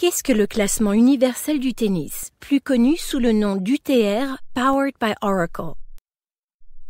Qu'est-ce que le classement universel du tennis, plus connu sous le nom d'UTR Powered by Oracle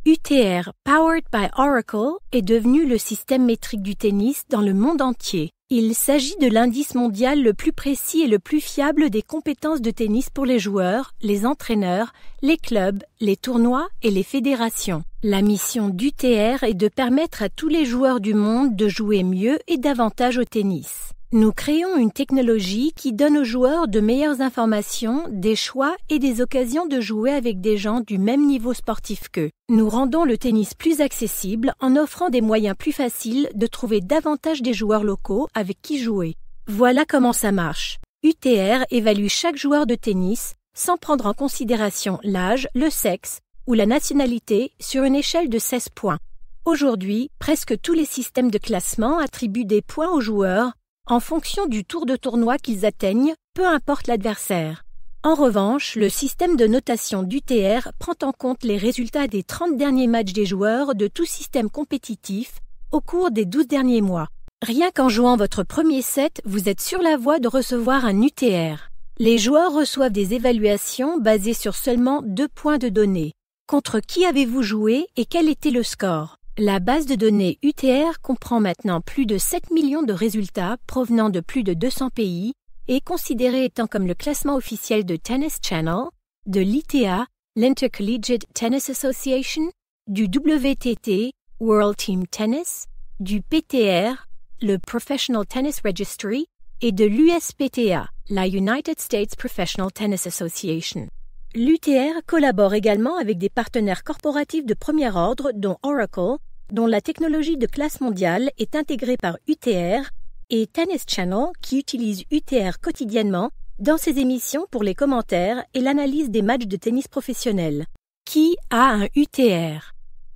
UTR Powered by Oracle est devenu le système métrique du tennis dans le monde entier. Il s'agit de l'indice mondial le plus précis et le plus fiable des compétences de tennis pour les joueurs, les entraîneurs, les clubs, les tournois et les fédérations. La mission d'UTR est de permettre à tous les joueurs du monde de jouer mieux et davantage au tennis. Nous créons une technologie qui donne aux joueurs de meilleures informations, des choix et des occasions de jouer avec des gens du même niveau sportif qu'eux. Nous rendons le tennis plus accessible en offrant des moyens plus faciles de trouver davantage des joueurs locaux avec qui jouer. Voilà comment ça marche. UTR évalue chaque joueur de tennis sans prendre en considération l'âge, le sexe ou la nationalité sur une échelle de 16 points. Aujourd'hui, presque tous les systèmes de classement attribuent des points aux joueurs en fonction du tour de tournoi qu'ils atteignent, peu importe l'adversaire. En revanche, le système de notation d'UTR prend en compte les résultats des 30 derniers matchs des joueurs de tout système compétitif au cours des 12 derniers mois. Rien qu'en jouant votre premier set, vous êtes sur la voie de recevoir un UTR. Les joueurs reçoivent des évaluations basées sur seulement deux points de données. Contre qui avez-vous joué et quel était le score la base de données UTR comprend maintenant plus de 7 millions de résultats provenant de plus de 200 pays et considérée étant comme le classement officiel de Tennis Channel, de l'ITA, l'Intercollegiate Tennis Association, du WTT, World Team Tennis, du PTR, le Professional Tennis Registry, et de l'USPTA, la United States Professional Tennis Association. L'UTR collabore également avec des partenaires corporatifs de premier ordre, dont Oracle, dont la technologie de classe mondiale est intégrée par UTR, et Tennis Channel, qui utilise UTR quotidiennement dans ses émissions pour les commentaires et l'analyse des matchs de tennis professionnels. Qui a un UTR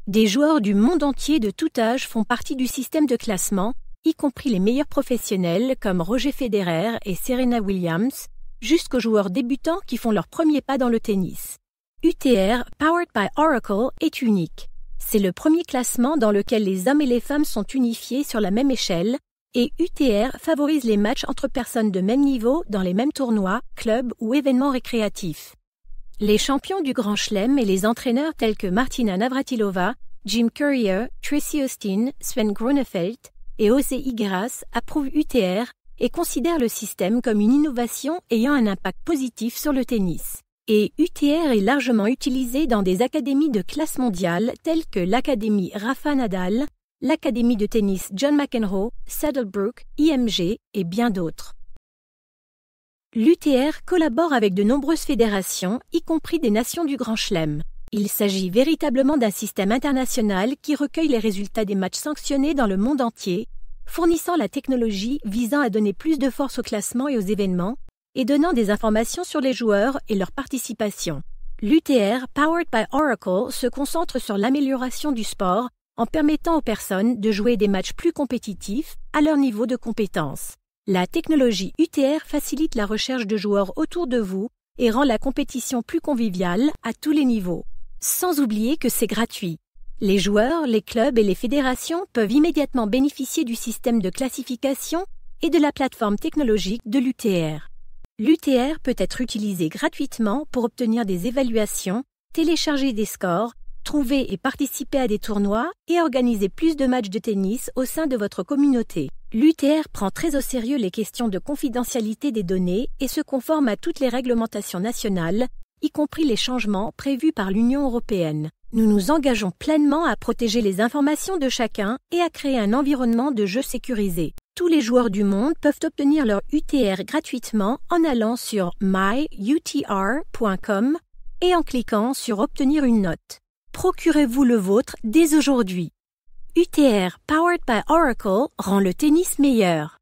Des joueurs du monde entier de tout âge font partie du système de classement, y compris les meilleurs professionnels comme Roger Federer et Serena Williams, jusqu'aux joueurs débutants qui font leur premier pas dans le tennis. UTR, powered by Oracle, est unique. C'est le premier classement dans lequel les hommes et les femmes sont unifiés sur la même échelle, et UTR favorise les matchs entre personnes de même niveau dans les mêmes tournois, clubs ou événements récréatifs. Les champions du Grand Chelem et les entraîneurs tels que Martina Navratilova, Jim Courier, Tracy Austin, Sven Grunefeld et José Igras approuvent UTR et considèrent le système comme une innovation ayant un impact positif sur le tennis et UTR est largement utilisé dans des académies de classe mondiale telles que l'Académie Rafa Nadal, l'Académie de tennis John McEnroe, Saddlebrook, IMG et bien d'autres. L'UTR collabore avec de nombreuses fédérations, y compris des nations du Grand Chelem. Il s'agit véritablement d'un système international qui recueille les résultats des matchs sanctionnés dans le monde entier, fournissant la technologie visant à donner plus de force au classement et aux événements, et donnant des informations sur les joueurs et leur participation. L'UTR Powered by Oracle se concentre sur l'amélioration du sport en permettant aux personnes de jouer des matchs plus compétitifs à leur niveau de compétence. La technologie UTR facilite la recherche de joueurs autour de vous et rend la compétition plus conviviale à tous les niveaux. Sans oublier que c'est gratuit. Les joueurs, les clubs et les fédérations peuvent immédiatement bénéficier du système de classification et de la plateforme technologique de l'UTR. L'UTR peut être utilisé gratuitement pour obtenir des évaluations, télécharger des scores, trouver et participer à des tournois et organiser plus de matchs de tennis au sein de votre communauté. L'UTR prend très au sérieux les questions de confidentialité des données et se conforme à toutes les réglementations nationales, y compris les changements prévus par l'Union européenne. Nous nous engageons pleinement à protéger les informations de chacun et à créer un environnement de jeu sécurisé tous les joueurs du monde peuvent obtenir leur UTR gratuitement en allant sur myutr.com et en cliquant sur Obtenir une note. Procurez-vous le vôtre dès aujourd'hui. UTR Powered by Oracle rend le tennis meilleur.